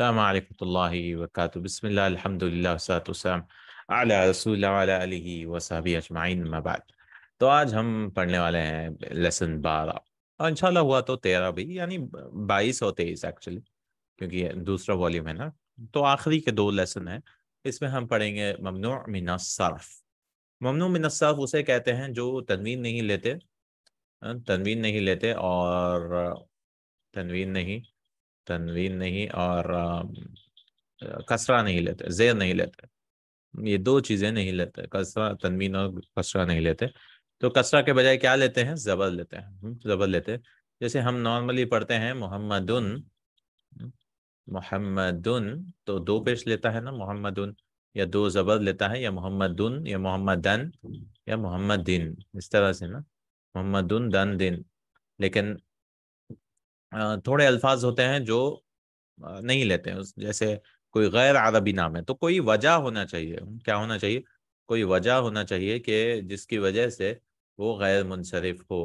السلام عليكم ورحمة अजमाइन मबाद तो आज हम पढ़ने वाले हैं लेसन बारह और इंशाल्लाह हुआ तो तेरह भी यानी बाईस और तेईस एक्चुअली क्योंकि दूसरा वॉल्यूम है ना तो आखिरी के दो लेसन है इसमें हम पढ़ेंगे ममनो मिना सर्फ ममनू उसे कहते हैं जो तनवीन नहीं लेते हाँ, तनवीन नहीं लेते और तनवीन नहीं तनवीन नहीं और कसरा नहीं लेते जेर नहीं लेते ये दो चीज़ें नहीं लेते कसरा तनवीन और कसरा नहीं लेते तो कसरा के बजाय क्या लेते हैं जबर लेते हैं हम्म, जबर लेते हैं जैसे हम नॉर्मली पढ़ते हैं मोहम्मदन हम्म, मोहम्मदन तो दो पेश लेता है ना मोहम्मदन या दो जबर लेता है या मोहम्मदन या मोहम्मदन या दिन इस तरह से ना मोहम्मदन दन दिन लेकिन थोड़े अल्फाज होते हैं जो नहीं लेते हैं जैसे कोई गैर अरबी नाम है तो कोई वजह होना चाहिए क्या होना चाहिए कोई वजह होना चाहिए कि जिसकी वजह से वो गैर मुनसरफ हो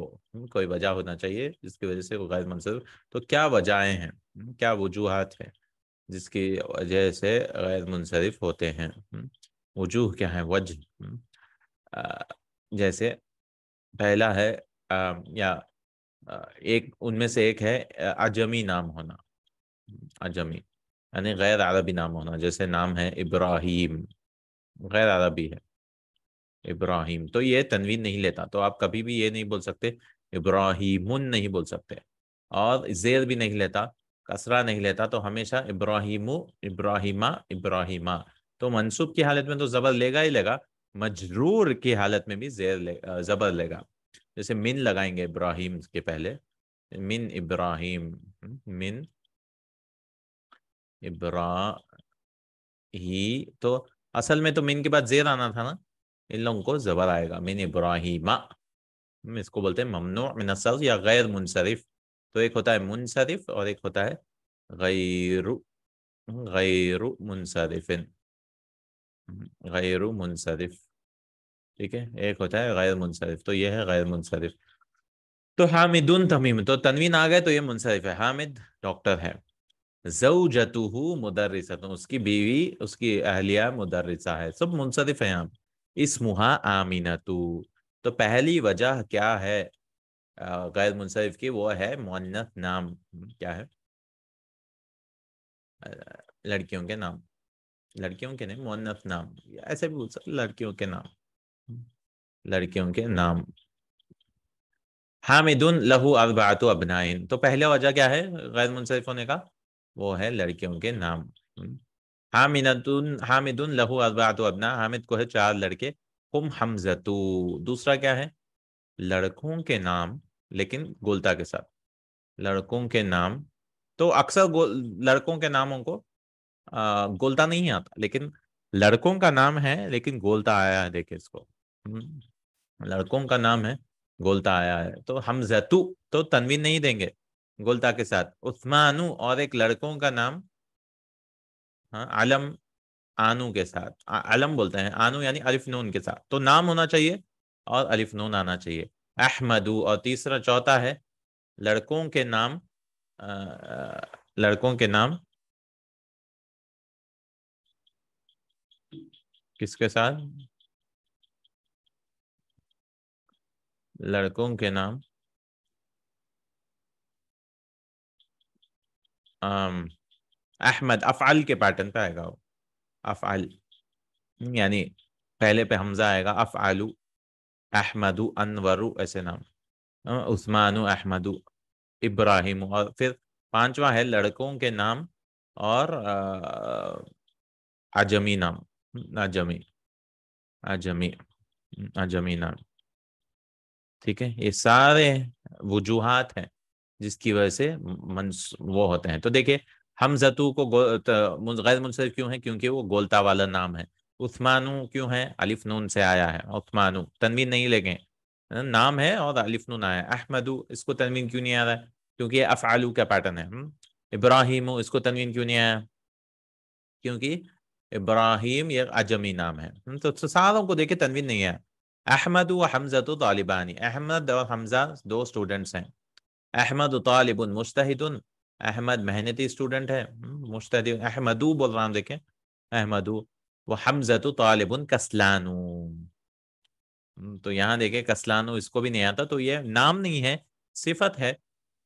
कोई वजह होना चाहिए जिसकी वजह से वो गैर मुनसरफ तो क्या वजहें हैं क्या वजूहत हैं जिसकी वजह से गैर मुनसरफ होते हैं वजूह क्या है वजह जैसे पहला है आ, या एक उनमें से एक है अजमी नाम होना अजमी यानी गैर अरबी नाम होना जैसे नाम है इब्राहिम गैर अरबी है इब्राहिम तो ये तनवीन नहीं लेता तो आप कभी भी ये नहीं बोल सकते इब्राहिमुन नहीं बोल सकते और जेर भी नहीं लेता कसरा नहीं लेता तो हमेशा इब्राहिम इब्राहिमा इब्राहिमा तो मनसूब की हालत में तो जबर लेगा ही लेगा मजरूर की हालत में भी जेर ले जबर लेगा जैसे मिन लगाएंगे इब्राहिम के पहले मिन इब्राहिम मिन इब्रा ही तो असल में तो मिन के बाद जेर आना था ना इन लोगों को जबर आएगा मिन इब्राहिमा इसको बोलते हैं ममनो मिनसर या गैर मुनसरिफ तो एक होता है मुनसरिफ और एक होता है गैर गैर मुनसरिफिन गैर मुनसरिफ ठीक है एक होता है गैर मुनसरफ तो ये है गैर मुनसरफ तो हामिदुन तमीम तो तनवीन आ गए तो ये मुनसरफ है हामिद डॉक्टर है जऊ जतू मुदर्रिसा तो उसकी बीवी उसकी अहलिया मुदर्रिसा है सब मुनसरफ है यहाँ इसमुहा आमीना तू तो पहली वजह क्या है गैर मुनसरफ की वो है मोन्नत नाम क्या है लड़कियों के नाम लड़कियों के नहीं मोन्नत नाम ऐसे भी बोल सकते लड़कियों के नाम लड़कियों के नाम हामिदुन लहू अरबात अबनाइन तो पहले वजह क्या है गैर मुनसरफ होने का वो है लड़कियों के नाम हम्म। हामिद हामिदुन लहू अरबात अबना हामिद को है चार लड़के हम हमजतु दूसरा क्या है लड़कों के नाम लेकिन गोलता के साथ लड़कों के नाम तो अक्सर लड़कों के नामों को गोलता नहीं आता लेकिन लड़कों का नाम है लेकिन गोलता आया है देखे इसको हम्म। लड़कों का नाम है गोलता आया है तो हम जैतु तो तनवीन नहीं देंगे गोलता के साथ उस्मानु और एक लड़कों का नाम हाँ आलम आनू के साथ आलम बोलते हैं आनू यानी अलिफ नून के साथ तो नाम होना चाहिए और अलिफ नून आना चाहिए अहमदू और तीसरा चौथा है लड़कों के नाम आ, लड़कों के नाम किसके साथ लड़कों के नाम अहमद अफ़ाल के पैटर्न पे आएगा वो अफ़ाल यानी पहले पे हमजा आएगा अफ़ालू अहमदु अनवरु ऐसे नाम उस्मानु अहमदु इब्राहिम और फिर पांचवा है लड़कों के नाम और अजमी नाम अजमी अजमी अजमी नाम ठीक है ये सारे वजूहत हैं जिसकी वजह से मन वो होते हैं तो देखिए हमजतू को गैर मुनसर क्यों है क्योंकि वो गोलता वाला नाम है उस्मानू क्यों है अलिफ नून से आया है उस्मानू तनवीन नहीं लगे नाम है और अलिफ नून आया अहमदू इसको तनवीन क्यों नहीं आ रहा है क्योंकि ये अफ़ालू का पैटर्न है हम्म? इब्राहिम इसको तनवीन क्यों नहीं आया क्योंकि इब्राहिम ये अजमी नाम है हम्म? तो, तो सारों को देखे तनवीन नहीं आया अहमद व हमजत तो तालिबानी अहमद और हमजा दो स्टूडेंट्स हैं अहमद तालिब मुश्तद अहमद मेहनती स्टूडेंट है मुश्तद अहमदू बोल रहा हूँ देखें अहमदू व हमजत तो तालिब कसलानू हम्म, तो यहाँ देखे कसलानू इसको भी नहीं आता तो ये नाम नहीं है सिफत है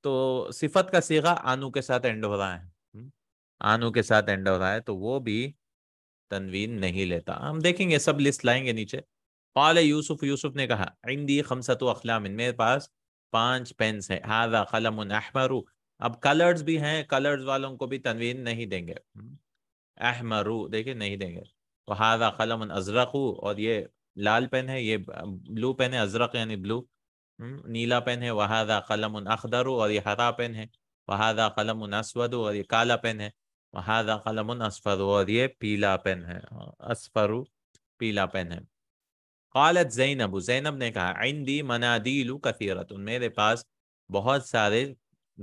तो सिफत का सीगा आनू के साथ एंड हो रहा है हम्म, आनू के साथ एंड हो रहा है तो वो भी तनवीन नहीं लेता हम देखेंगे सब लिस्ट लाएंगे नीचे कौल यूसुफ यूसुफ ने कहा इंदी खमसत अखलामिन मेरे पास पांच पेन्स है हाजा कलम अहमरू अब कलर्स भी हैं कलर्स वालों को भी तनवीन नहीं देंगे हम्म, अहमरु देखिए नहीं देंगे तो हाजा कलम अजरकू और ये लाल पेन है ये ब्लू पेन है अजरक यानी ब्लू हम्म, नीला पेन है वहादा कलम अखदरू और ये हरा पेन है वहादा कलम असवदू और ये काला पेन है वहादा कलम असफरू और ये पीला पेन है हाँ, असफरु पीला पेन है कालत जैनब जैनब ने कहा आइंदी मनादिलू कसीरत मेरे पास बहुत सारे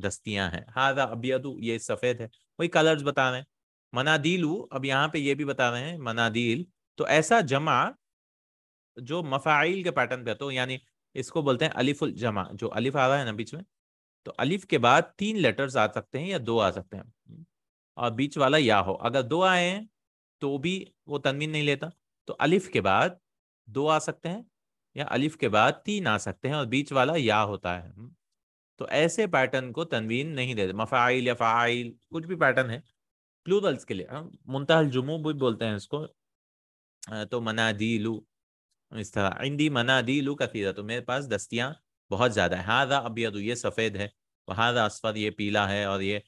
दस्तियां हैं हादा अबियदू तो, ये सफ़ेद है वही कलर्स बता रहे हैं मनादिलू अब यहाँ पे ये भी बता रहे हैं मनादिल तो ऐसा जमा जो मफ़ाइल के पैटर्न पे तो यानी इसको बोलते हैं अलिफुल जमा जो अलिफ आ रहा है ना बीच में तो अलिफ के बाद तीन लेटर्स आ सकते हैं या दो आ सकते हैं और बीच वाला या हो अगर दो आए हैं तो भी वो तनवीन नहीं लेता तो अलिफ के बाद दो आ सकते हैं या अलिफ के बाद तीन आ सकते हैं और बीच वाला या होता है हम्म। तो ऐसे पैटर्न को तनवीन नहीं देते मफ़ाइल या फ़ाइल कुछ भी पैटर्न है प्लूरल्स के लिए मुंतहल जुमू भी बोलते हैं इसको तो मना दी लू इस तरह इंदी मना दी लू कथीरा तो मेरे पास दस्तियाँ बहुत ज़्यादा है हादा अबियद ये सफ़ेद है वहादा असफद ये पीला है और ये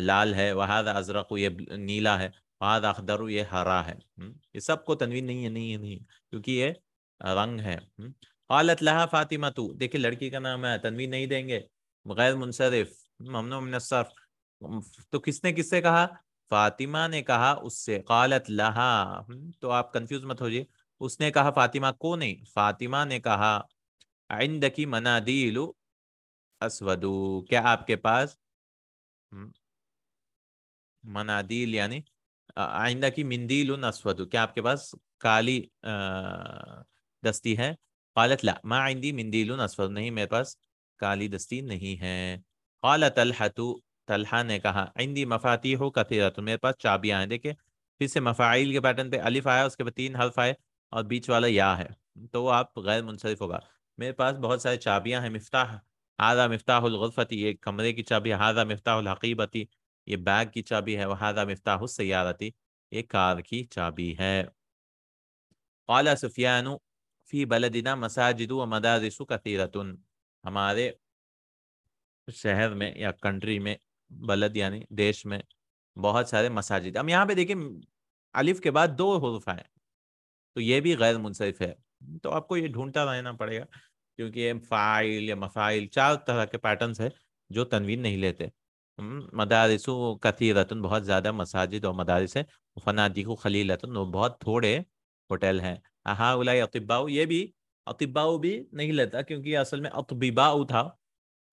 लाल है वहादा अजरक ये नीला है बाद अखदर ये हरा है ये सब को तनवीन नहीं है नहीं है नहीं क्योंकि ये रंग है हालत लहा फातिमा तू देखिए लड़की का नाम है तनवीन नहीं देंगे गैर मुनसरफ ममन मुनसर तो किसने किससे कहा फातिमा ने कहा उससे कालत लहा तो आप कंफ्यूज मत हो जाइए उसने कहा फातिमा को नहीं फातिमा ने कहा आइंद की मना मनादिल असवदू क्या आपके पास मनादिल यानी आइंदा की लुन अस्वदु क्या आपके पास काली दस्ती है कालत ला माँ आइंदी मिंदील असवद नहीं मेरे पास काली दस्ती नहीं है काला तलहतु तलहा ने कहा आइंदी मफाती हो कथीरत मेरे पास चाबियाँ हैं देखिए फिर से मफाइल के पैटर्न पे अलिफ आया उसके बाद तीन हल्फ आए और बीच वाला या है तो आप गैर मुनसरफ होगा मेरे पास बहुत सारी चाबियाँ हैं आदा हादा मफ्ताहलगफ़ती एक कमरे की चाबी हादा मफ्ताहलहकीबती ये बैग की चाबी है वहादा मफ्ताह सयारती ये कार की चाबी है अला सुफियान फ़ी बलदीना मसाजिद व मदारस कसीरतन हमारे शहर में या कंट्री में बलद यानी देश में बहुत सारे मसाजिद अब यहाँ पे देखिए अलिफ के बाद दो हरूफ हैं तो ये भी गैर मुनसरफ है तो आपको ये ढूंढता रहना पड़ेगा क्योंकि ये फ़ाइल या मफ़ाइल चार तरह के पैटर्न्स है जो तनवीन नहीं लेते हम्म, मदारस कथीरतन बहुत ज़्यादा मसाजिद और मदारस हैं फनादी को खलीलतन वो बहुत थोड़े होटल हैं हाँ उलाई अतबाऊ ये भी अतबाऊ भी नहीं लेता क्योंकि असल में अतबिबाऊ था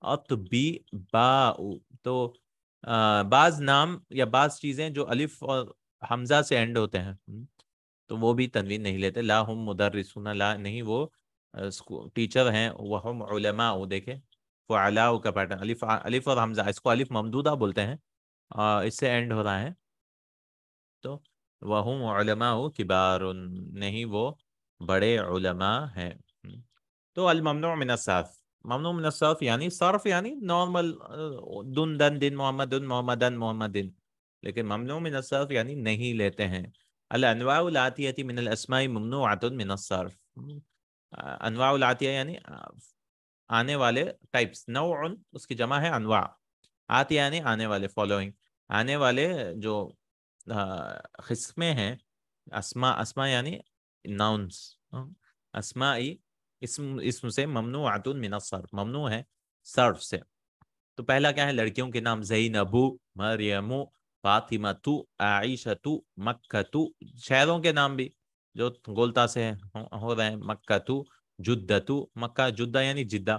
बाऊ तो बाज नाम या बाज चीज़ें जो अलिफ और हमजा से एंड होते हैं हम्म, तो वो भी तनवीन नहीं लेते ला हम मुदरसुना ला नहीं वो टीचर हैं वह हम उलमा देखे फ़लाउ का पैटर्न अलीफ़ अलीफ़ और हमज़ा इसको अलीफ़ ममदूदा बोलते हैं आ, इससे एंड हो रहा है तो वह किबार नहीं वो बड़े हैं तो अलमनो मिनसाफ ममनो मिनसाफ यानी सर्फ यानी नॉर्मल दुन दन दिन मोहम्मद मोहम्मद मोहम्मद दिन लेकिन ममनो मिनसाफ यानी नहीं लेते हैं अलवाती मिनल असमाई ममनो आतुन मिनसर्फ अनवाउलातिया यानी आने वाले टाइप्स नौ उसकी जमा है अनवा आते यानी आने वाले फॉलोइंग आने वाले जो किस्में हैं असमा असमा यानी नाउन्स असमा इसम इसम से ममनू आतुन मिना सर्फ ममनू है सर्फ से तो पहला क्या है लड़कियों के नाम जई नबू मरियमु फातिमा तु आयशा तु मक्का तु शहरों के नाम भी जो गोलता से हो रहे हैं मक्का तू जुद्दा तू मक्का जुद्दा यानी जिद्दा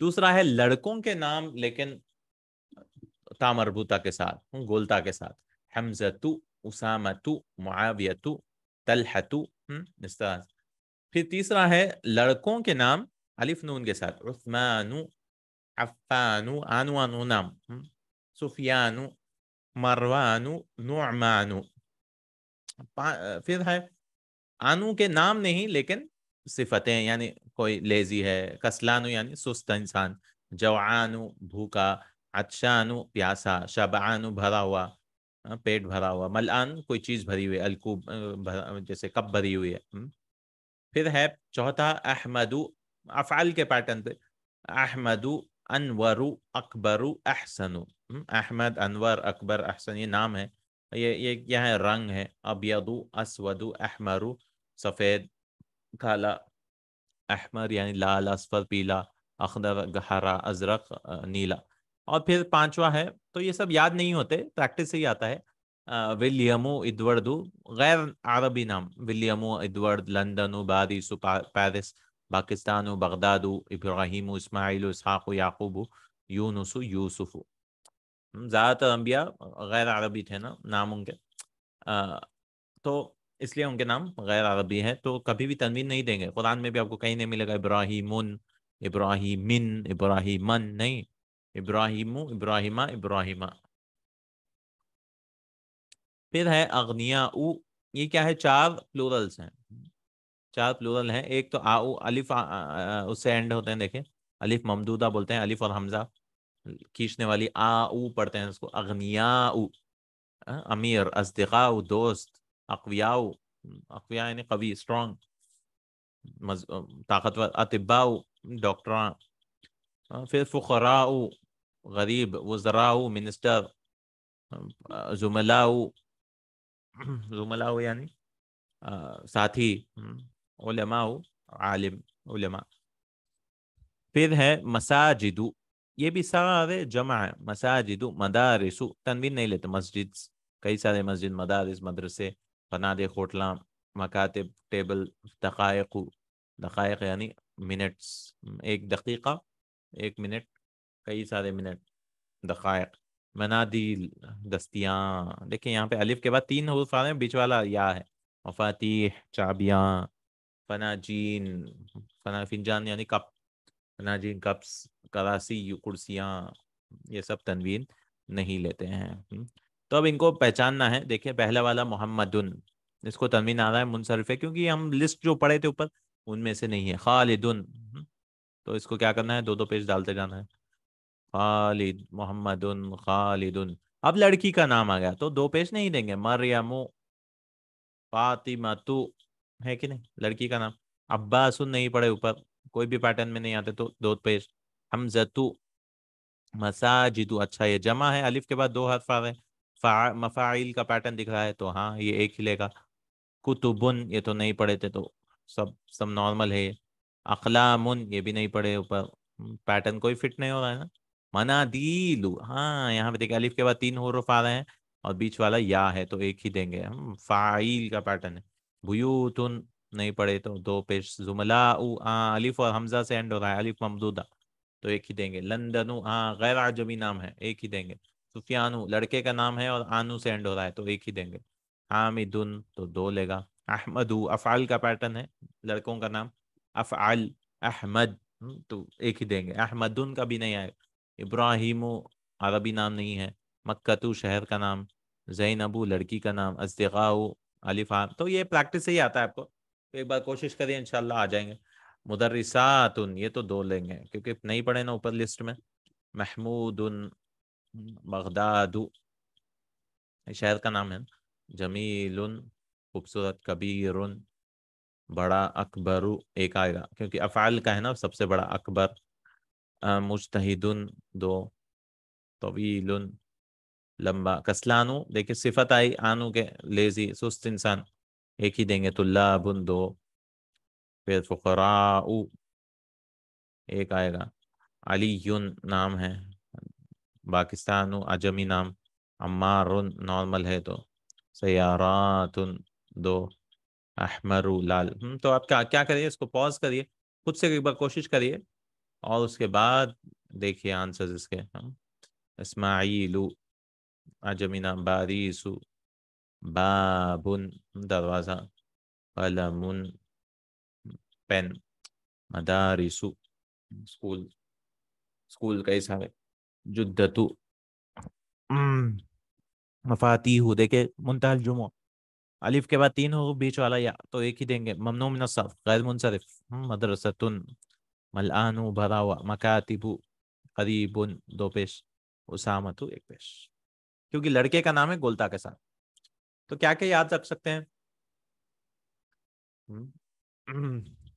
दूसरा है लड़कों के नाम लेकिन तामरबूता के साथ गोलता के साथ हमजतु उसामतु मुआवियतु तलहतु हम्म, इस तरह फिर तीसरा है लड़कों के नाम अलिफ नून के साथ उस्मानु अफ़ानु आनु आनु नाम हम्म, सुफियानु मरवानु नुमानु फिर है आनु के नाम नहीं लेकिन सिफतें यानी कोई लेजी है कसलानु यानी सुस्त इंसान जवानु भूखा अच्छानु प्यासा शबानु भरा हुआ हाँ, पेट भरा हुआ मलान कोई चीज़ भरी हुई अलकूब जैसे कप भरी हुई है फिर है चौथा अहमदु अफ़ाल के पैटर्न पे अहमदु अनवरु अकबरु अहसनु अहमद अनवर अकबर अहसन ये नाम है ये ये क्या है रंग है अबियदु असवदु अहमरु सफ़ेद काला अहमर यानी लाल असफर पीला अखदर गहरा अजरक नीला और फिर पांचवा है तो ये सब याद नहीं होते प्रैक्टिस से ही आता है विलियमो इदवर्दू गैर अरबी नाम विलियमो इदवर्ड लंदन बारिस पेरिस पाकिस्तान बगदाद इब्राहिम इसमाइल इसहाक याकूब यूनुस यूसुफ ज़्यादातर अम्बिया गैर अरबी थे ना नाम उनके तो इसलिए उनके नाम गैर अरबी है तो कभी भी तनवीन नहीं देंगे कुरान में भी आपको कहीं नहीं मिलेगा इब्राहिम इब्राहिम इब्राहिम नहीं इब्राहिम इब्राहिमा इब्राहिमा फिर है अग्निया उ ये क्या है चार प्लूरल्स हैं चार प्लूरल हैं एक तो उ अलिफ उससे एंड होते हैं देखें अलिफ ममदूदा बोलते हैं अलिफ और हमजा खींचने वाली आ उ पढ़ते हैं उसको अग्निया उ हाँ, अमीर अस्तिका दोस्त अकवियाओ अकविया यानी कवि स्ट्रांग ताकतवर अतिबाऊ डॉक्टर फिर फ़ुकराओ गरीब वजराओ मिनिस्टर जुमलाओ जुमलाओ यानी साथी उलमाओ आलिम उलमा फिर है मसाजिदु ये भी सारे जमा है मसाजिदु मदारिसु तनवीन नहीं लेते मस्जिद कई सारे मस्जिद मदारिस मदरसे फनादे खोटला मकाते टेबल दक़ायक दक़ायक यानी मिनट्स एक दकीका एक मिनट कई सारे मिनट दक़ायक मनादील दस्तियाँ देखिए यहाँ पे अलिफ के बाद तीन हरूफ आ रहे हैं बीच वाला या है मफातीह चाबियाँ फनाजीन फना फिनजान यानी कप फनाजीन कप्स करासी कुर्सियाँ ये सब तनवीन नहीं लेते हैं तो अब इनको पहचानना है देखिए पहला वाला मोहम्मदन इसको तनवीन आ रहा है मुनसरफ है क्योंकि हम लिस्ट जो पढ़े थे ऊपर उनमें से नहीं है खालिदन हम्म, तो इसको क्या करना है दो दो पेज डालते जाना है खालिद मोहम्मद खालिदन अब लड़की का नाम आ गया तो दो पेज नहीं देंगे मरियमो फातिमा तू है कि नहीं लड़की का नाम अब्बासन नहीं पड़े ऊपर कोई भी पैटर्न में नहीं आते तो दो पेज हमजतु मसाजिदु अच्छा ये जमा है अलिफ के बाद दो हाथ आ रहे हैं मफाइल का पैटर्न दिख रहा है तो हाँ ये एक ही लेगा कुतुबुन ये तो नहीं पढ़े थे तो सब सब नॉर्मल है अखलामुन ये भी नहीं पढ़े ऊपर पैटर्न कोई फिट नहीं हो रहा है ना मना दीलू हाँ यहाँ पे देखिए अलिफ के बाद तीन रुफ आ रहे हैं और बीच वाला या है तो एक ही देंगे हम फाइल का पैटर्न है भूतुन नहीं पढ़े तो दो पेश जुमला उ आ, हाँ, अलिफ और हमजा से एंड हो रहा है अलिफ ममदूदा तो एक ही देंगे लंदन हाँ गैर आजमी नाम है एक ही देंगे सुफियानु लड़के का नाम है और आनू से एंड हो रहा है तो एक ही देंगे हामिदुन तो दो लेगा अहमद अफ़ाल का पैटर्न है लड़कों का नाम अफ़ाल अहमद हम्म, तो एक ही देंगे अहमदुन का भी नहीं आएगा इब्राहिम अरबी नाम नहीं है मक्कतु शहर का नाम जैनबू लड़की का नाम अजदगाऊ अलीफा तो ये प्रैक्टिस से ही आता है आपको तो एक बार कोशिश करिए इनशाला आ जाएंगे मुदरसात ये तो दो लेंगे क्योंकि नहीं पढ़े ना ऊपर लिस्ट में महमूद बगदाद शहर का नाम है जमील खूबसूरत कबीर बड़ा अकबर एक आएगा क्योंकि अफ़ाल का है ना सबसे बड़ा अकबर मुश्तद दो तवील लंबा कसलानु देखिए सिफत आई आनु के लेजी सुस्त इंसान एक ही देंगे तुल्लाबुन दो फिर फुकरा एक आएगा अली नाम है पाकिस्तान अजमी नाम अम्मा नॉर्मल है तो सयारातुन दो अहमर लाल तो आप क्या क्या करिए इसको पॉज करिए खुद से एक बार कोशिश करिए और उसके बाद देखिए आंसर्स इसके हम इसमाइलू अजमी नाम बारीसु बाबुन दरवाज़ा अलमुन पेन मदारिसु स्कूल स्कूल कई सारे जुद्दतु हम्म, मफातीहु देखे मुंतहल जुमो अलिफ के बाद तीन हो बीच वाला या तो एक ही देंगे ममनू मिनसफ गैर मुनसरफ हम्म, मदरसतुन मलानु भरा हुआ मकातिबु करीबुन दो पेश उसामतु तो एक पेश क्योंकि लड़के का नाम है गोलता के साथ तो क्या क्या याद रख सकते हैं हम्म,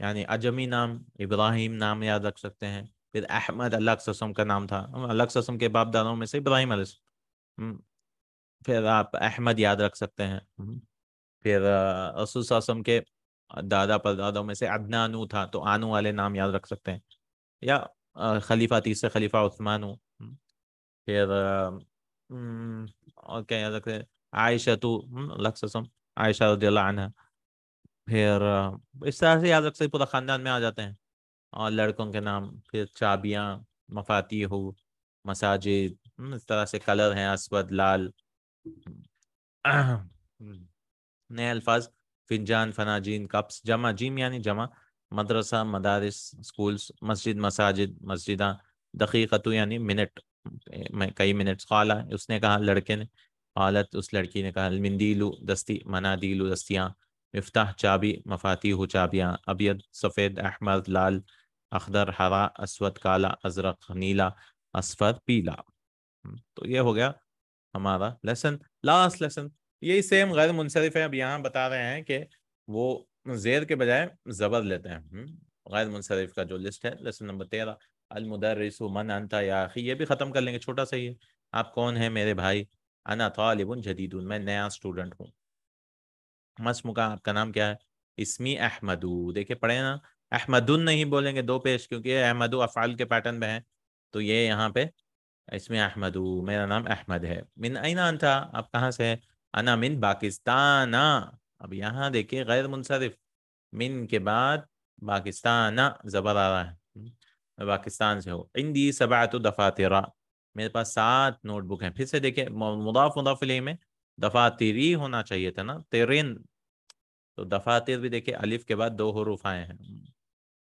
यानी अजमी नाम इब्राहिम नाम याद रख सकते हैं फिर अहमद अल्लाह का नाम था अल्लाह के बाप दादाओं में से इब्राहिम हम्म। फिर आप अहमद याद रख सकते हैं हम्म। फिर रसूल के दादा दादाओं में से अदनानू था तो आनू वाले नाम याद रख सकते हैं या खलीफा तीसरे खलीफा उस्मानू हम्म। फिर और क्या याद रखते हैं आयशा तो लक्सम आयशा फिर इस तरह से याद रख सकते पूरा ख़ानदान में आ जाते हैं और लड़कों के नाम फिर चाबियाँ मफाती हो मसाजिद हम्म, इस तरह से कलर हैं असवद लाल नए अल्फाज फिंजान फनाजीन कप्स जमा जिम यानी जमा मदरसा मदारस स्कूल्स मस्जिद मसाजिद मस्जिद दकीक़तु यानी मिनट कई मिनट खाला उसने कहा लड़के ने हालत उस लड़की ने कहा मिंदीलू दस्ती दीलू दस्तियाँ मफ्ताह चाबी मफाती हो चाबियाँ अबियद सफ़ेद अहमद लाल अखदर हरा असवद काला अजरक नीला असफर पीला हम्म, तो ये हो गया हमारा लेसन लास्ट लेसन यही सेम गैर मुनसरफ है अब यहाँ बता रहे हैं कि वो जेर के बजाय ज़बर लेते हैं हम्म, गैर मुनसरफ का जो लिस्ट है लेसन नंबर तेरह अलमदरस मन अनता याखी ये भी ख़त्म कर लेंगे छोटा सा ही है आप कौन है मेरे भाई अना तालिबन जदीदुन मैं नया स्टूडेंट हूँ मसमुका आपका नाम क्या है इसमी अहमदू देखिए पढ़े ना अहमदुन नहीं बोलेंगे दो पेश क्योंकि अहमदू अफ़ाल के पैटर्न में है तो ये यहाँ पे इसमें अहमदू मेरा नाम अहमद है मिन ऐना था आप कहाँ से है अना मिन पाकिस्तान अब यहाँ देखिए गैर मुनसरफ मिन के बाद पाकिस्तान ज़बर आ रहा है हम्म, मैं पाकिस्तान से हो दी सबात दफ़ातरा मेरे पास सात नोटबुक हैं फिर से देखिए मुदाफ मुदाफिल में दफ़ातरी होना चाहिए था ना तेरिन तो दफ़ातर भी देखिए अलिफ के बाद दो हरूफ आए हैं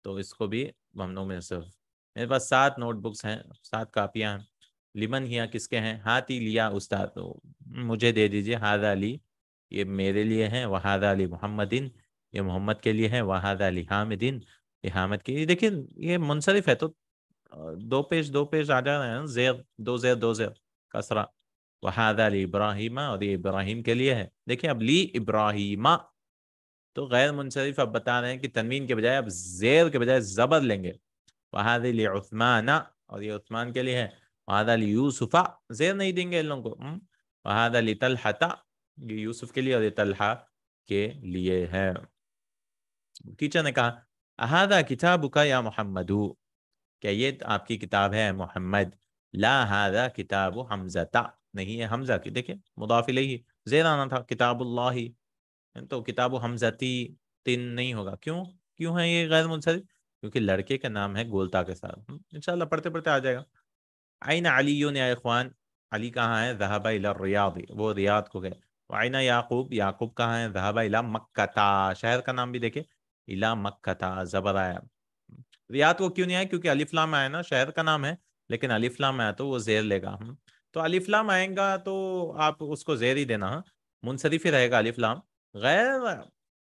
तो इसको भी हम लोग में सिर्फ मेरे पास सात नोटबुक्स हैं सात कापियाँ हैं लिमन हिया किसके हैं हाथ ही लिया उस्ताद तो मुझे दे दीजिए हादा अली ये मेरे लिए हैं वहादा अली मोहम्मदिन ये मोहम्मद के लिए है वहादा अली हामिदिन ये हामिद के लिए देखिए ये मुनसरफ है तो दो पेज दो पेज आ जा रहे हैं जैर दो जैर दो जेर कसरा वहादा अली इब्राहिमा और ये इब्राहिम के लिए है देखिए अब ली इब्राहिमा तो गैर मुनसरफ अब बता रहे हैं कि तनवीन के बजाय अब जेर के बजाय ज़बर लेंगे वहाद और ये उस्मान के लिए है वहाद अली यूसुफ़ा जेर नहीं देंगे इन लोगों को हम्म। वहाद अली तलहता ये यूसुफ के लिए और ये तलहा के लिए है टीचर ने कहा अहादा किताब का या मोहम्मद क्या ये आपकी किताब है मोहम्मद ला हादा किताब हमजता नहीं है हमजा की देखिये मुदाफिल ही जेर आना था किताबुल्ला तो किताब हमजती तीन नहीं होगा क्यों क्यों है ये गैर मुंसरिक क्योंकि लड़के का नाम है गोलता के साथ इनशाला पढ़ते पढ़ते आ जाएगा आइन अलीयो ने ख्वान अली कहाँ है जहाबा इला रियाद वो रियाद को गए आइना याकूब याकूब कहाँ है जहाबा इला मक्कता शहर का नाम भी देखे इला मक्कता जबर आया रियाद को क्यों नहीं आया क्योंकि अलीफलाम आया ना शहर का नाम है लेकिन अलीफलाम आया तो वो जेर लेगा हम तो अलीफलाम आएगा तो आप उसको जेर ही देना मुनसरिफ ही रहेगा अलीफलाम गैर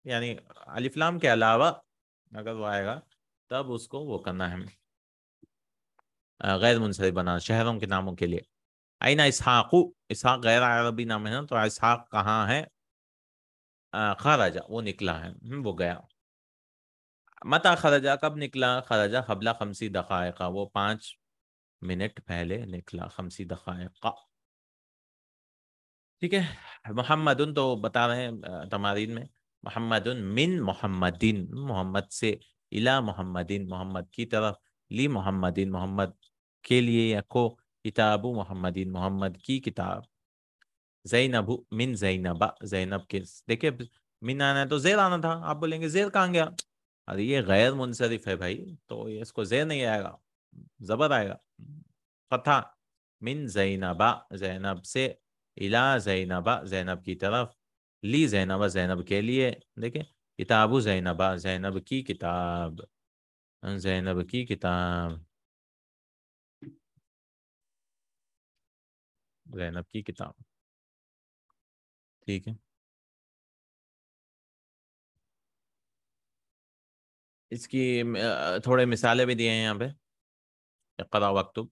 यानी अलिफ्लाम के अलावा अगर वो आएगा तब उसको वो करना है गैर मुनसरफ बनाना शहरों के नामों के लिए आईना इसहाकु इसहाक गैर अरबी नाम है ना तो इसहाक कहाँ है खराजा वो निकला है हम्म, वो गया मता खराजा कब निकला खराजा हबला खमसी का वो पाँच मिनट पहले निकला खमसी का ठीक है मोहम्मदन तो बता रहे हैं तमादीन में मोहम्मदन मिन मोहम्मदीन मोहम्मद से इला मोहम्मदीन मोहम्मद की तरफ ली मोहम्मदीन मोहम्मद के लिए या को किताब मोहम्मदीन मोहम्मद की किताब जैनब मिन जैनबा जैनब के देखिए मिन आना है तो जेर आना था आप बोलेंगे जेर कहाँ गया अरे ये गैर मुनसरिफ है भाई तो इसको जेर नहीं आएगा जबर आएगा कथा मिन जैनबा जैनब से इला जैनबा जैनब की तरफ ली जैनबा जैनब के लिए देखे किताबु जैनबा जैनब की किताब जैनब की किताब जैनब की किताब ठीक है इसकी थोड़े मिसालें भी दिए हैं यहाँ पे इकरा वक्तुब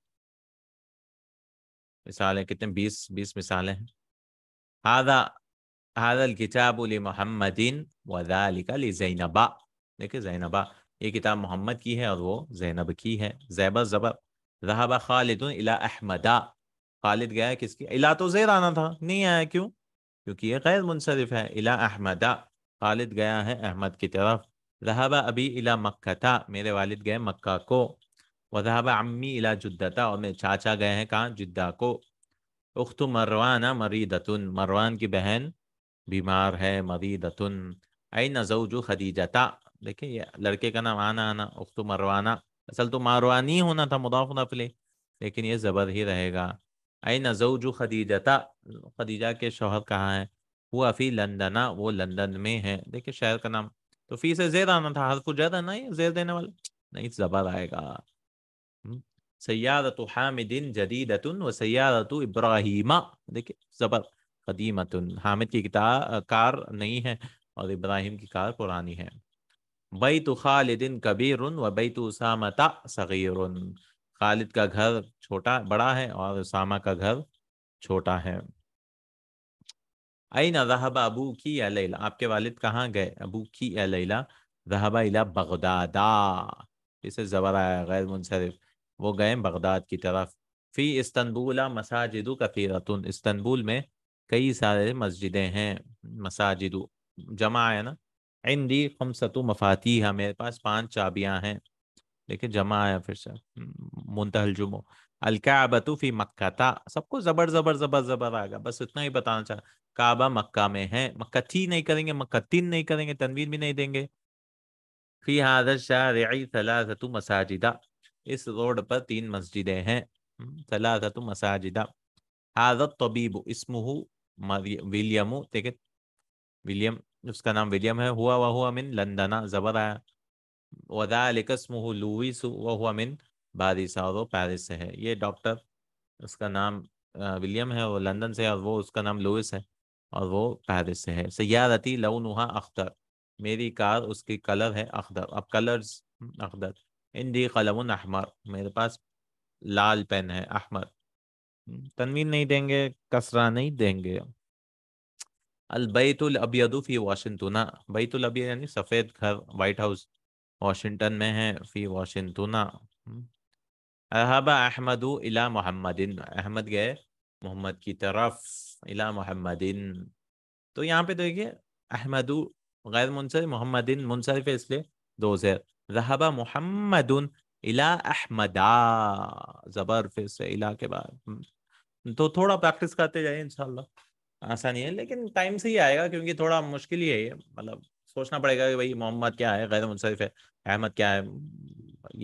मिसालें कितने बीस बीस मिसालें हैं हादा हादा किताब लमहमदिन वदालिका लैनबा देखिए जैनबा ये किताब मोहम्मद की है और वो जैनब की है जैबा जबर रहाबा खालिद इला अहमदा खालिद गया किसकी इला तो जैर आना था नहीं आया क्यों क्योंकि ये गैर मुनसरफ है इला अहमदा खालिद गया है अहमद की तरफ रहाबा अभी इला मक्का था मेरे वालिद गए मक्का को वधाबा अम्मी इला जुद्दता और मेरे चाचा गए हैं कहाँ जिद्दा को उख्त मरवाना दतुन मरवान की बहन बीमार है दतुन आई जो खदीजता देखिए ये लड़के का नाम आना आना उख्त मरवाना असल तो मारवानी होना था मुदाफ नफले लेकिन ये ज़बर ही रहेगा आई जो खदीजता खदीजा के शोहर कहाँ हैं हुआ फी लंदना वो लंदन में है देखिए शहर का नाम तो फी से जेर आना था हर जर है ना ये जेर देने वाला नहीं जबर आएगा सयादत हामिदिन जदीदतन व सयादत इब्राहिमा देखिये ज़बर कदीमतन हामिद की किताब कार नहीं है और इब्राहिम की कार पुरानी है बई तो खालिदिन कबीर व तो उसामता सग़ीर खालिद का घर छोटा बड़ा है और उसामा का घर छोटा है आई ना रहाबा अबू की अलीला आपके वालिद कहाँ गए अबू की अलीला रहाबा इला बगदादा इसे जबर आया गैर मुनसरफ वो गए बगदाद की तरफ फ़ी इस्तनबूला मसाजिद कफ़ीरतुन इस्तनबुल में कई सारे मस्जिदें हैं मसाजिद जमा आया ना इंदी खमसतु मफाती है मेरे पास पांच चाबियां हैं लेकिन जमा आया फिर से मुंतहल जुमो अलकाबतु फ़ी मक्का सबको ज़बर ज़बर ज़बर ज़बर आएगा बस इतना ही बताना चाह काबा मक्का में है मक्कती नहीं करेंगे मक्तिन नहीं करेंगे तनवीर भी नहीं देंगे फ़ी हादर शाह रई सलासतु मसाजिदा इस रोड पर तीन मस्जिदें हैं हम्म, सलासत मसाजिदा हाजत तबीब इसमहू विलियम ठीक है विलियम उसका नाम विलियम है हुआ वह हुआ मिन लंदना जबर आया वदालिकस्महू लुइस वह हुआ मिन बारिस और वो पैरिस से है ये डॉक्टर उसका नाम विलियम है वो लंदन से है और वो उसका नाम लुइस है और वो पेरिस से है सयारती नुहा अख्तर मेरी कार उसकी कलर है अख्तर अब कलर्स अख्तर इंदी कलम अहमर मेरे पास लाल पेन है अहमर तनवीन नहीं देंगे कसरा नहीं देंगे अलबैतुल अबियदु फी वाशिंगटना बैतुल अबियद यानी सफ़ेद घर वाइट हाउस वाशिंगटन में है फी वाशिंगटना अहब अहमद इला मोहम्मदिन अहमद गए मोहम्मद की तरफ इला मोहम्मदिन तो यहाँ पे देखिए अहमद गैर मुनसर मोहम्मदिन मुनसरफ इसलिए दो जैर जहाबा मोहम्मद इला अहमदा जबर फिर से इला के बाद तो थोड़ा प्रैक्टिस करते जाइए इंशाल्लाह आसानी है लेकिन टाइम से ही आएगा क्योंकि थोड़ा मुश्किल ही है मतलब सोचना पड़ेगा कि भाई मोहम्मद क्या है गैर मुनसरफ है अहमद क्या है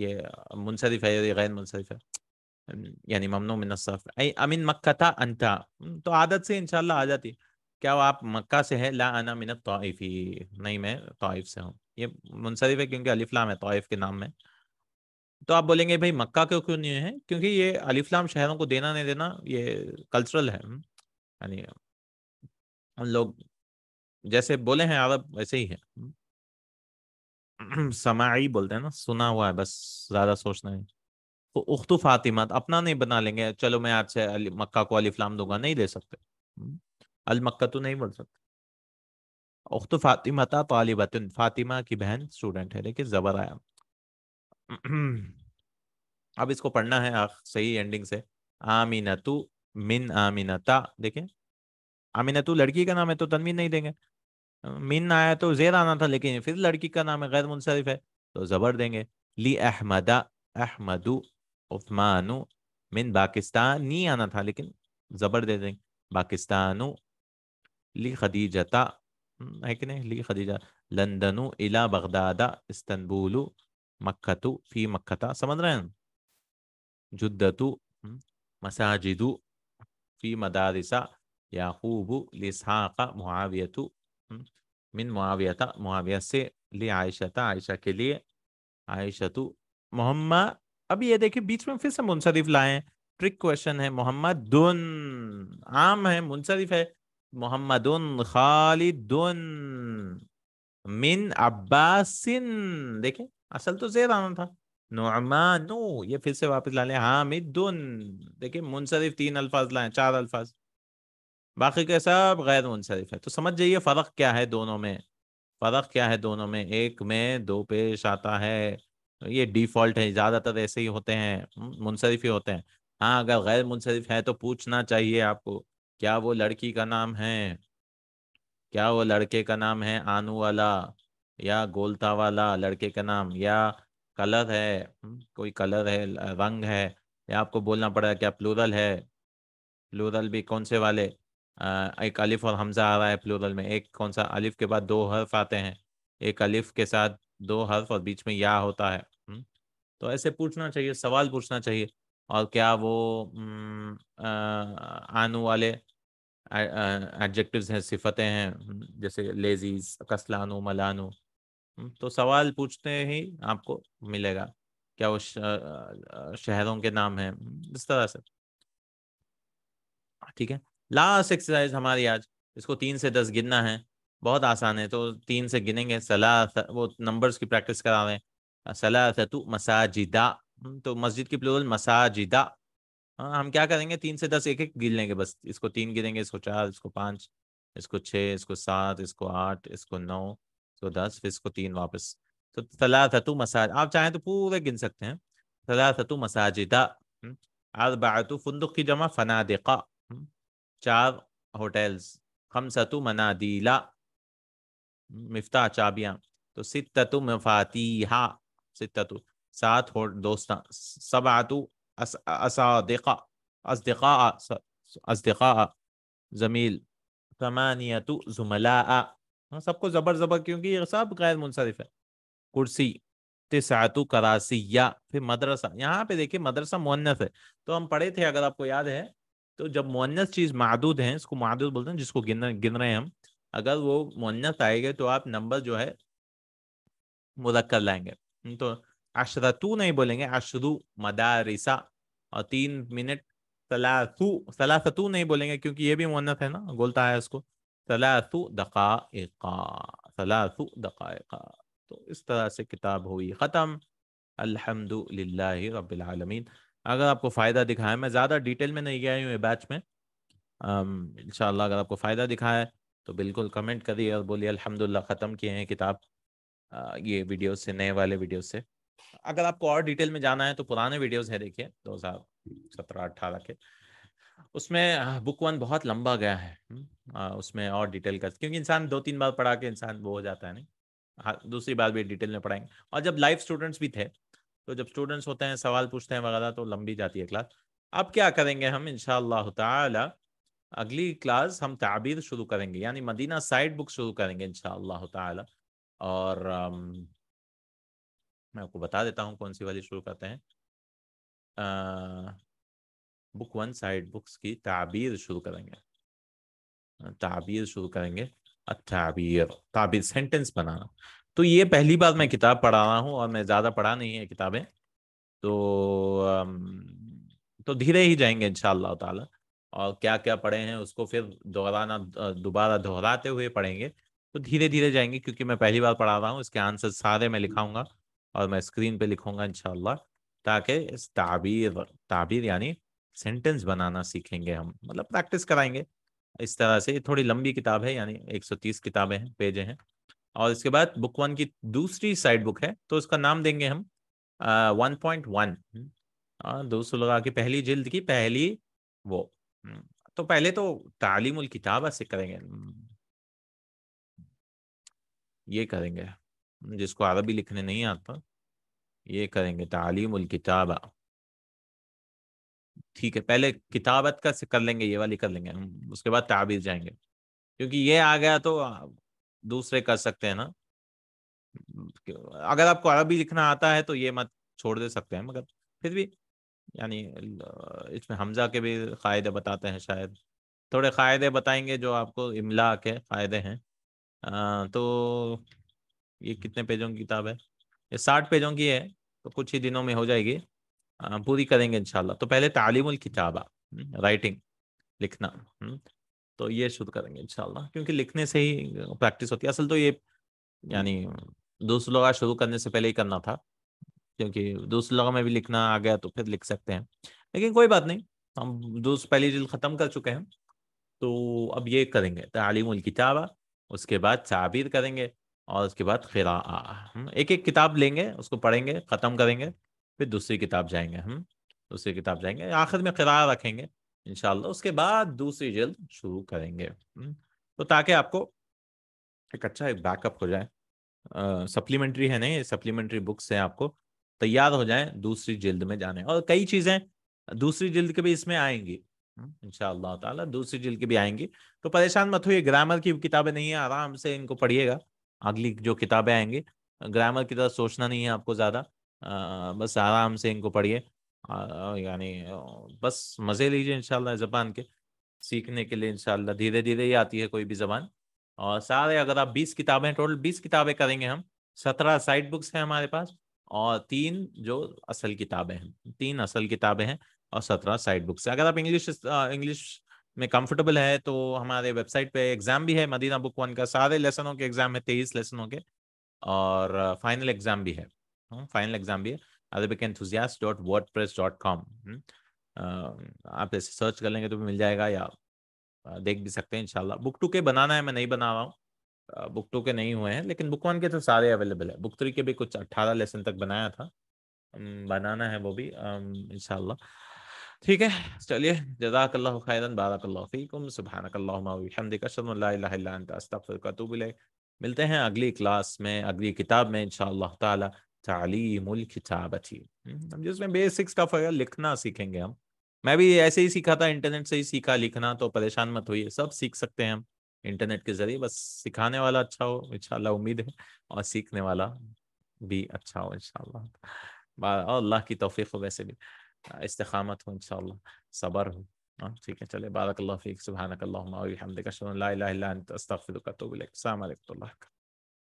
ये मुनसरफ है ये गैर मुनसरफ है यानी ममनू मिनसफ अमीन मक्का था अंता तो आदत से इंशाल्लाह आ जाती क्या आप मक्का से है ला आना मिनत तो नहीं मैं तोइफ से हूँ ये मुनसरिफ है क्योंकि अलीफलाम है तोयफ के नाम में तो आप बोलेंगे भाई मक्का क्यों क्यों नहीं है क्योंकि ये अलीफलाम शहरों को देना नहीं देना ये कल्चरल है यानी हम लोग जैसे बोले हैं अरब वैसे ही है समाई बोलते हैं ना सुना हुआ है बस ज़्यादा सोचना है तो उख्तु फातिमत अपना नहीं बना लेंगे चलो मैं आज से मक्का को अलीफलाम दूंगा नहीं दे सकते अल मक्का तो नहीं बोल सकते उख्त तो फातिमा तालिबत फातिमा की बहन स्टूडेंट है देखिए जबर आया अब इसको पढ़ना है सही एंडिंग से आमिनतु मिन आमिनता देखें आमिनतु लड़की का नाम है तो तनवीन नहीं देंगे मिन आया तो जेर आना था लेकिन फिर लड़की का नाम है गैर मुनसरफ है तो ज़बर देंगे ली अहमदा अहमदु उस्मानु मिन पाकिस्तान नहीं आना था लेकिन ज़बर दे देंगे पाकिस्तानु ली खदीजता नहीं هي खदीजा لندن इला بغداد اسطنبول مكة फी مكة समझ रहे हैं जुद्दतु मसाजिदु फी मदारिसा याकूब लिसहाक मुआवियत मिन मुआवियत मुआविया से ले आयशता आयशा के लिए आयशतु मोहम्मद अब ये देखिए बीच में फिर से मुनसरिफ लाए ट्रिक क्वेश्चन है मोहम्मद दुन आम है मुनसरिफ है मोहम्मद खालिद मिन अब्बासिन देखे असल तो जेर आना था नुमानो ये फिर से वापस ला लें हामिदुन देखिए मुनसरिफ तीन अल्फाज लाए चार अल्फाज बाकी के सब गैर मुनसरफ है तो समझ जाइए फ़र्क क्या है दोनों में फ़र्क क्या है दोनों में एक में दो पेश आता है ये डिफ़ॉल्ट है ज़्यादातर ऐसे ही होते हैं मुनसरिफ ही होते हैं हाँ अगर गैर मुनसरफ है तो पूछना चाहिए आपको क्या वो लड़की का नाम है क्या वो लड़के का नाम है आनू वाला या गोलता वाला लड़के का नाम या कलर है हम्म, कोई कलर है रंग है या आपको बोलना पड़ेगा क्या प्लूरल है प्लूरल भी कौन से वाले आ, एक अलिफ और हमजा आ रहा है प्लूरल में एक कौन सा अलिफ के बाद दो हर्फ आते हैं एक अलिफ के साथ दो हर्फ और बीच में या होता है हम्म, तो ऐसे पूछना चाहिए सवाल पूछना चाहिए और क्या वो आनू वाले एडजेक्टिव्स हैं सिफतें हैं जैसे लेजीज कसलानू मलानू तो सवाल पूछते ही आपको मिलेगा क्या वो शहरों के नाम हैं इस तरह से ठीक है लास्ट एक्सरसाइज हमारी आज इसको तीन से दस गिनना है बहुत आसान है तो तीन से गिनेंगे सलाह वो नंबर्स की प्रैक्टिस करा रहे हैं सलाह मसाजिदा तो मस्जिद की प्लूरल मसाजिदा हाँ हम क्या करेंगे तीन से दस एक एक गिर लेंगे बस इसको तीन गिरेंगे इसको चार इसको पाँच इसको छः इसको सात इसको आठ इसको नौ इसको दस फिर इसको तीन वापस तो थतु मसाज आप चाहें तो पूरे गिन सकते हैं थतु मसाजिदा बातु फंदुक की जमा देखा चार होटल्स खमसतु दीला मिफ्ता चाबियाँ तो हा मफातीहा तु साथ हो दोस्त सब आतु असदिका जमील समानियतु जुमला हाँ, सबको ज़बर ज़बर क्योंकि ये सब गैर मुनसरफ है कुर्सी तिसातु करासिया फिर मदरसा यहाँ पे देखिए मदरसा मुन्नस है तो हम पढ़े थे अगर आपको याद है तो जब मुन्नस चीज़ मादूद है इसको मादूद बोलते हैं जिसको गिन गिन रहे हैं हम अगर वो मुन्नस आएंगे तो आप नंबर जो है मुदक्कर लाएंगे तो तू नहीं बोलेंगे अशरु मदारिसा और तीन मिनट सलासू सलासतू नहीं बोलेंगे क्योंकि ये भी मुन्नत है ना बोलता है उसको सलासु दकाइका सलासु दकाइका तो इस तरह से किताब हुई ख़त्म अल्हम्दुलिल्लाहि रब्बिल आलमीन अगर आपको फ़ायदा दिखाए मैं ज़्यादा डिटेल में नहीं गया हूँ ये बैच में इन अगर आपको फ़ायदा दिखाए तो बिल्कुल कमेंट करिए और बोलिए अल्हम्दुलिल्लाह ख़त्म किए हैं किताब ये वीडियो से नए वाले वीडियो से अगर आपको और डिटेल में जाना है तो पुराने वीडियोस है देखिए दो हज़ार सत्रह अट्ठारह के उसमें बुक वन बहुत लंबा गया है हम्म, उसमें और डिटेल का क्योंकि इंसान दो तीन बार पढ़ा के इंसान वो हो जाता है नहीं हाँ दूसरी बार भी डिटेल में पढ़ाएंगे और जब लाइव स्टूडेंट्स भी थे तो जब स्टूडेंट्स होते हैं सवाल पूछते हैं वगैरह तो लंबी जाती है क्लास अब क्या करेंगे हम इन ताला अगली क्लास हम ताबीर शुरू करेंगे यानी मदीना साइड बुक शुरू करेंगे इनशाला ताला और मैं आपको बता देता हूँ कौन सी वाली शुरू करते हैं बुक वन साइड बुक्स की ताबीर शुरू करेंगे ताबीर शुरू करेंगे ताबीर ताबीर सेंटेंस बनाना तो ये पहली बार मैं किताब पढ़ा रहा हूँ और मैं ज़्यादा पढ़ा नहीं है किताबें तो तो धीरे ही जाएंगे इन शाह और क्या क्या पढ़े हैं उसको फिर दोहराना दोबारा दोहराते हुए पढ़ेंगे तो धीरे धीरे जाएंगे क्योंकि मैं पहली बार पढ़ा रहा हूँ इसके आंसर सारे मैं लिखाऊंगा और मैं स्क्रीन पे लिखूंगा इनशाला ताकि ताबीर ताबीर यानी सेंटेंस बनाना सीखेंगे हम मतलब प्रैक्टिस कराएंगे इस तरह से थोड़ी लंबी किताब है यानी 130 किताबें हैं पेजे हैं और इसके बाद बुक वन की दूसरी साइड बुक है तो उसका नाम देंगे हम वन पॉइंट वन दो सौ लगा की पहली जिल्द की पहली वो हम्म, तो पहले तो तालीम किताब से करेंगे हम्म, ये करेंगे जिसको अरबी लिखने नहीं आता ये करेंगे तालीम किताब ठीक है पहले किताबत का कर लेंगे ये वाली कर लेंगे उसके बाद ताबीर जाएंगे क्योंकि ये आ गया तो दूसरे कर सकते हैं ना अगर आपको अरबी लिखना आता है तो ये मत छोड़ दे सकते हैं मगर फिर भी यानी इसमें हमजा के भी क़ायदे बताते हैं शायद थोड़े क़ायदे बताएंगे जो आपको इमला के क़ायदे हैं आ, तो ये कितने पेजों की किताब है ये साठ पेजों की है तो कुछ ही दिनों में हो जाएगी पूरी करेंगे इनशाला तो पहले तालीमुल किताबा राइटिंग हम्म, लिखना हम्म, तो ये शुरू करेंगे इनशाला क्योंकि लिखने से ही प्रैक्टिस होती है असल तो ये यानी दूसरे लोग शुरू करने से पहले ही करना था क्योंकि दूसरे लोगों में भी लिखना आ गया तो फिर लिख सकते हैं लेकिन कोई बात नहीं हम दूसरी पहली जिल ख़त्म कर चुके हैं तो अब ये करेंगे तालीमुल किताबा उसके बाद ताबीर करेंगे और उसके बाद खिरा हम एक एक किताब लेंगे उसको पढ़ेंगे ख़त्म करेंगे फिर दूसरी किताब जाएंगे हम दूसरी किताब जाएंगे आखिर में खिरा रखेंगे इन उसके बाद दूसरी जल्द शुरू करेंगे हम्म। तो ताकि आपको एक अच्छा एक बैकअप हो जाए सप्लीमेंट्री है नहीं सप्लीमेंट्री बुक्स हैं आपको तैयार हो जाए दूसरी जिल्द में जाने और कई चीज़ें दूसरी जिल्द के भी इसमें आएंगी हम्म, इनशाला दूसरी जिल्द की भी आएंगी तो परेशान मत ये ग्रामर की किताबें नहीं है आराम से इनको पढ़िएगा अगली जो किताबें आएंगी ग्रामर की तरह सोचना नहीं है आपको ज़्यादा बस आराम से इनको पढ़िए यानी बस मज़े लीजिए इन ज़बान के सीखने के लिए इन धीरे धीरे ही आती है कोई भी ज़बान और सारे अगर आप बीस किताबें टोटल बीस किताबें करेंगे हम सत्रह साइड बुक्स हैं हमारे पास और तीन जो असल किताबें हैं तीन असल किताबें हैं और सत्रह साइड बुक्स अगर आप इंग्लिश इंग्लिश में कंफर्टेबल है तो हमारे वेबसाइट पे एग्जाम भी है मदीना बुक वन का सारे लेसनों के एग्जाम है तेईस लेसनों के और फाइनल uh, एग्जाम भी है फाइनल एग्जाम हम्म, भी है Arabic enthusiast dot WordPress dot com आप ऐसे सर्च कर लेंगे तो भी मिल जाएगा या uh, देख भी सकते हैं इंशाल्लाह बुक टू के बनाना है मैं नहीं बना रहा हूँ बुक uh, टू के नहीं हुए हैं लेकिन बुक वन के तो सारे अवेलेबल है बुक थ्री के भी कुछ अट्ठारह लेसन तक बनाया था हम्म, बनाना है वो भी um, इनशाला ठीक है चलिए जजाकल्ला खैरन बारकल्लाफ़ीकुम सुबहानकल्लाहमदिक अशदुल्लास्तफ़रकतुबिल मिलते हैं अगली क्लास में अगली किताब में इन ताला तालीमुल किताबती हम्म, हम जिसमें बेसिक्स का है लिखना सीखेंगे हम मैं भी ऐसे ही सीखा था इंटरनेट से ही सीखा लिखना तो परेशान मत होइए सब सीख सकते हैं हम इंटरनेट के जरिए बस सिखाने वाला अच्छा हो इंशाल्लाह उम्मीद है और सीखने वाला भी अच्छा हो इंशाल्लाह अल्लाह की हो वैसे भी استخامته ان شاء الله صبرهم فيك ان بارك الله فيك سبحانك اللهم وبحمدك اشهد ان لا اله الا انت استغفرك واتوب اليك السلام عليكم ورحمه الله